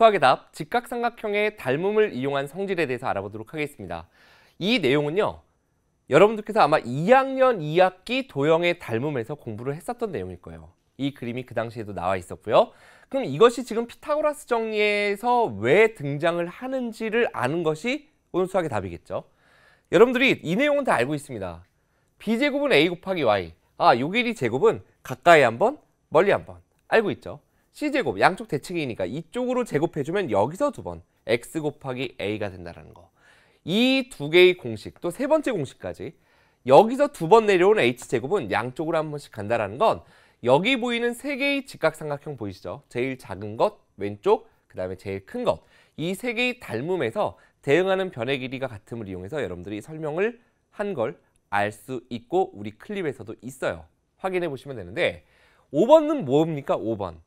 수학의 답, 직각삼각형의 닮음을 이용한 성질에 대해서 알아보도록 하겠습니다. 이 내용은요. 여러분들께서 아마 2학년 2학기 도형의 닮음에서 공부를 했었던 내용일 거예요. 이 그림이 그 당시에도 나와 있었고요. 그럼 이것이 지금 피타고라스 정리에서 왜 등장을 하는지를 아는 것이 오늘 수학의 답이겠죠. 여러분들이 이 내용은 다 알고 있습니다. b제곱은 a 곱하기 y. 아, 요 길이 제곱은 가까이 한 번, 멀리 한 번. 알고 있죠. C제곱 양쪽 대칭이니까 이쪽으로 제곱해주면 여기서 두 번 X 곱하기 A가 된다는 거. 이 두 개의 공식 또 세 번째 공식까지 여기서 두 번 내려온 H제곱은 양쪽으로 한 번씩 간다는 건 여기 보이는 세 개의 직각삼각형 보이시죠? 제일 작은 것 왼쪽 그 다음에 제일 큰 것 이 세 개의 닮음에서 대응하는 변의 길이가 같음을 이용해서 여러분들이 설명을 한 걸 알 수 있고 우리 클립에서도 있어요. 확인해 보시면 되는데 5번은 뭡니까? 5번.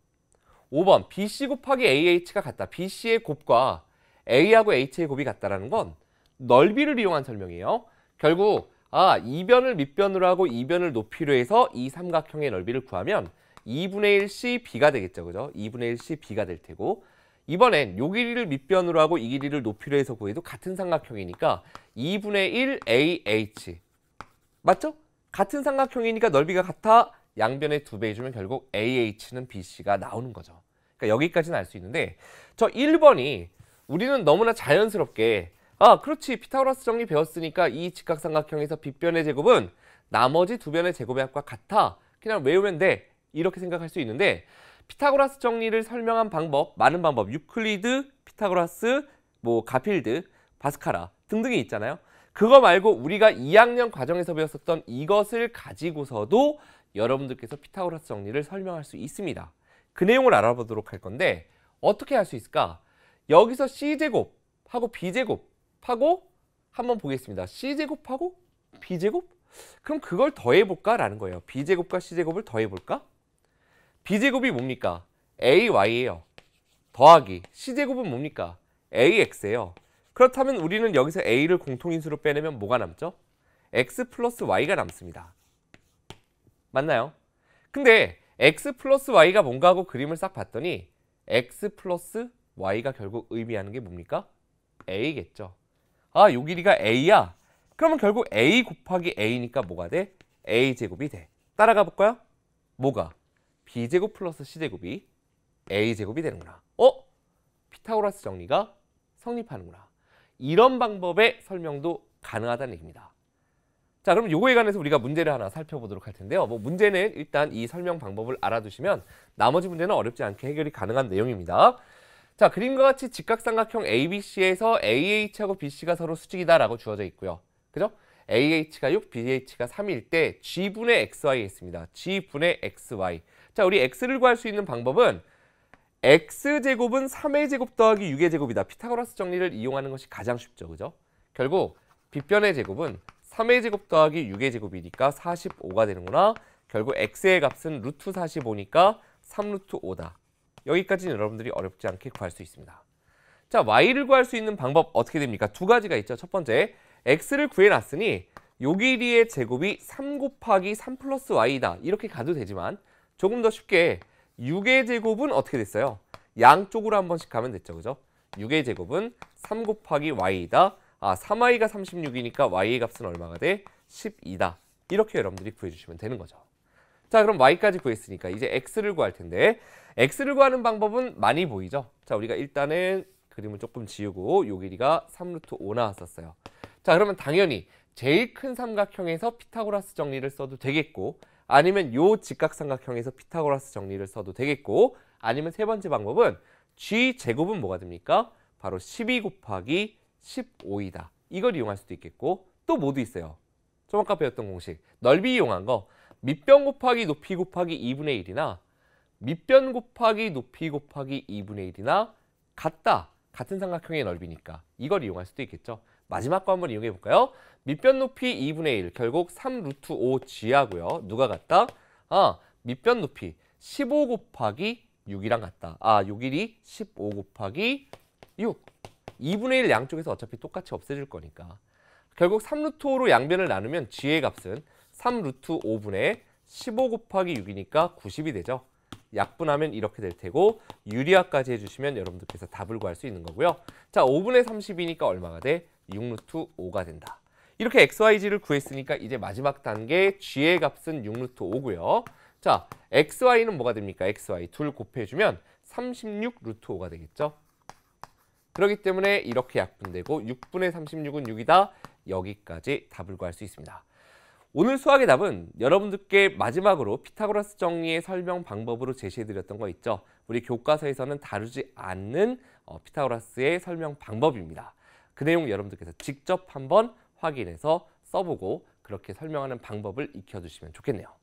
5번 BC 곱하기 AH가 같다. BC의 곱과 A하고 H의 곱이 같다라는 건 넓이를 이용한 설명이에요. 결국 아 이변을 밑변으로 하고 이변을 높이로 해서 이 삼각형의 넓이를 구하면 2분의 1 CB가 되겠죠. 그죠? 2분의 1 CB가 될 테고 이번엔 요 길이를 밑변으로 하고 이 길이를 높이로 해서 구해도 같은 삼각형이니까 2분의 1 AH 맞죠? 같은 삼각형이니까 넓이가 같아 양변의 두 배해주면 결국 AH는 BC가 나오는 거죠. 그러니까 여기까지는 알 수 있는데 저 1번이 우리는 너무나 자연스럽게 아 그렇지 피타고라스 정리 배웠으니까 이 직각삼각형에서 빗변의 제곱은 나머지 두 변의 제곱의 합과 같아 그냥 외우면 돼 이렇게 생각할 수 있는데 피타고라스 정리를 설명한 방법 많은 방법 유클리드, 피타고라스, 뭐 가필드, 바스카라 등등이 있잖아요. 그거 말고 우리가 2학년 과정에서 배웠었던 이것을 가지고서도 여러분들께서 피타고라스 정리를 설명할 수 있습니다. 그 내용을 알아보도록 할 건데 어떻게 할 수 있을까? 여기서 c제곱하고 b제곱하고 한번 보겠습니다. c제곱하고 b제곱? 그럼 그걸 더해볼까? 라는 거예요. b제곱과 c제곱을 더해볼까? b제곱이 뭡니까? ay예요. 더하기. c제곱은 뭡니까? ax예요. 그렇다면 우리는 여기서 a를 공통인수로 빼내면 뭐가 남죠? x 플러스 y가 남습니다. 맞나요? 근데 x 플러스 y가 뭔가 하고 그림을 싹 봤더니 x 플러스 y가 결국 의미하는 게 뭡니까? a겠죠. 아, 요 길이가 a야. 그러면 결국 a 곱하기 a니까 뭐가 돼? a제곱이 돼. 따라가 볼까요? 뭐가? b제곱 플러스 c제곱이 a제곱이 되는구나. 어? 피타고라스 정리가 성립하는구나. 이런 방법의 설명도 가능하다는 얘기입니다. 자, 그럼 요거에 관해서 우리가 문제를 하나 살펴보도록 할 텐데요. 뭐 문제는 일단 이 설명 방법을 알아두시면 나머지 문제는 어렵지 않게 해결이 가능한 내용입니다. 자, 그림과 같이 직각삼각형 ABC에서 AH하고 BC가 서로 수직이다라고 주어져 있고요. 그죠? AH가 6, BH가 3일 때 G분의 XY 했습니다. G분의 XY. 자, 우리 X를 구할 수 있는 방법은 X제곱은 3의 제곱 더하기 6의 제곱이다. 피타고라스 정리를 이용하는 것이 가장 쉽죠. 그죠? 결국 빗변의 제곱은 3의 제곱 더하기 6의 제곱이니까 45가 되는구나. 결국 x의 값은 루트 45니까 3루트 5다. 여기까지는 여러분들이 어렵지 않게 구할 수 있습니다. 자, y를 구할 수 있는 방법 어떻게 됩니까? 두 가지가 있죠. 첫 번째, x를 구해놨으니 요 길이의 제곱이 3 곱하기 3 플러스 y다. 이렇게 가도 되지만 조금 더 쉽게 6의 제곱은 어떻게 됐어요? 양쪽으로 한 번씩 가면 됐죠. 그죠? 6의 제곱은 3 곱하기 y이다. 아 3y가 36이니까 y의 값은 얼마가 돼? 12다. 이렇게 여러분들이 구해주시면 되는 거죠. 자 그럼 y까지 구했으니까 이제 x를 구할 텐데 x를 구하는 방법은 많이 보이죠? 자 우리가 일단은 그림을 조금 지우고 요 길이가 3루트 5 나왔었어요. 자 그러면 당연히 제일 큰 삼각형에서 피타고라스 정리를 써도 되겠고 아니면 요 직각삼각형에서 피타고라스 정리를 써도 되겠고 아니면 세 번째 방법은 g 제곱은 뭐가 됩니까? 바로 12 곱하기 15이다. 이걸 이용할 수도 있겠고 또 뭐도 있어요. 좀 아까 배웠던 공식 넓이 이용한 거 밑변 곱하기 높이 곱하기 2분의 1이나 밑변 곱하기 높이 곱하기 2분의 1이나 같다. 같은 삼각형의 넓이니까 이걸 이용할 수도 있겠죠. 마지막 거 한번 이용해 볼까요? 밑변 높이 2분의 1 결국 3 루트 5지 하고요. 누가 같다? 아 밑변 높이 15 곱하기 6이랑 같다. 아 6일이 15 곱하기 6. 2분의 1 양쪽에서 어차피 똑같이 없애줄 거니까 결국 3루트로 5 양변을 나누면 g의 값은 3루트 5분의 15 곱하기 6이니까 90이 되죠. 약분하면 이렇게 될 테고 유리화까지 해주시면 여러분들께서 답을 구할 수 있는 거고요. 자 5분의 30이니까 얼마가 돼? 6루트 5가 된다. 이렇게 XYZ를 구했으니까 이제 마지막 단계 G의 값은 6루트 5고요. 자 XY는 뭐가 됩니까? XY 둘 곱해주면 36루트 5가 되겠죠. 그렇기 때문에 이렇게 약분되고 6분의 36은 6이다. 여기까지 답을 구할 수 있습니다. 오늘 수학의 답은 여러분들께 마지막으로 피타고라스 정리의 설명 방법으로 제시해드렸던 거 있죠. 우리 교과서에서는 다루지 않는 어, 피타고라스의 설명 방법입니다. 그 내용 여러분들께서 직접 한번 확인해서 써보고 그렇게 설명하는 방법을 익혀두시면 좋겠네요.